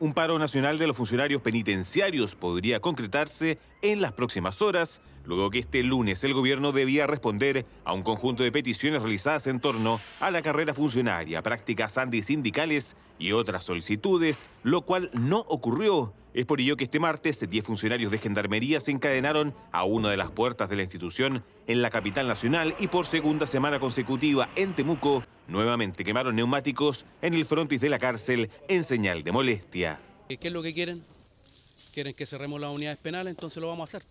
Un paro nacional de los funcionarios penitenciarios podría concretarse en las próximas horas, luego que este lunes el gobierno debía responder a un conjunto de peticiones realizadas en torno a la carrera funcionaria, prácticas antisindicales y otras solicitudes, lo cual no ocurrió. Es por ello que este martes 10 funcionarios de Gendarmería se encadenaron a una de las puertas de la institución en la capital nacional y por segunda semana consecutiva en Temuco Nuevamente quemaron neumáticos en el frontis de la cárcel en señal de molestia. ¿Qué es lo que quieren? Quieren que cerremos las unidades penales, entonces lo vamos a hacer.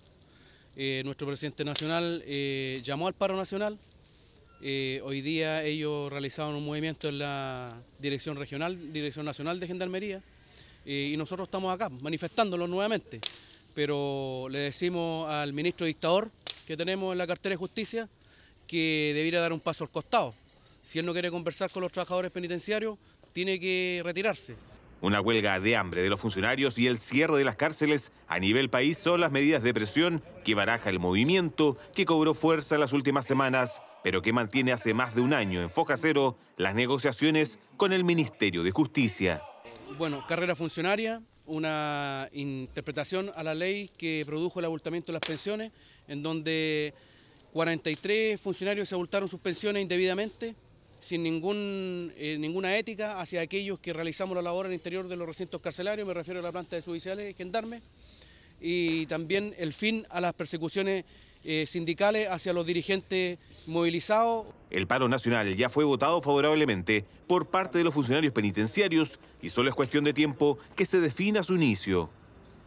Eh, nuestro presidente nacional eh, llamó al paro nacional. Eh, hoy día ellos realizaron un movimiento en la dirección regional, dirección nacional de Gendarmería, y nosotros estamos acá manifestándolo nuevamente. Pero le decimos al ministro dictador que tenemos en la cartera de justicia que debiera dar un paso al costado. Si él no quiere conversar con los trabajadores penitenciarios, tiene que retirarse. Una huelga de hambre de los funcionarios y el cierre de las cárceles a nivel país son las medidas de presión que baraja el movimiento que cobró fuerza en las últimas semanas, pero que mantiene hace más de un año en foja cero las negociaciones con el Ministerio de Justicia. Bueno, carrera funcionaria, una interpretación a la ley que produjo el abultamiento de las pensiones, en donde 43 funcionarios se abultaron sus pensiones indebidamente, sin ningún, eh, ninguna ética hacia aquellos que realizamos la labor en el interior de los recintos carcelarios, me refiero a la planta de judiciales y gendarmes, y también el fin a las persecuciones eh, sindicales hacia los dirigentes movilizados. El paro nacional ya fue votado favorablemente por parte de los funcionarios penitenciarios y solo es cuestión de tiempo que se defina su inicio.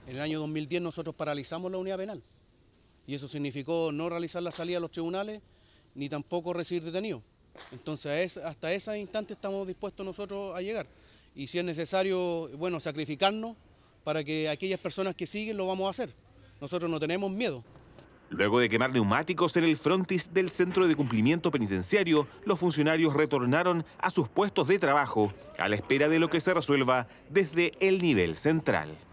En el año 2010 nosotros paralizamos la unidad penal y eso significó no realizar la salida a los tribunales ni tampoco recibir detenidos. Entonces hasta ese instante estamos dispuestos nosotros a llegar. Y si es necesario, bueno, sacrificarnos para que aquellas personas que siguen lo vamos a hacer. Nosotros no tenemos miedo. Luego de quemar neumáticos en el frontis del Centro de Cumplimiento Penitenciario, los funcionarios retornaron a sus puestos de trabajo a la espera de lo que se resuelva desde el nivel central.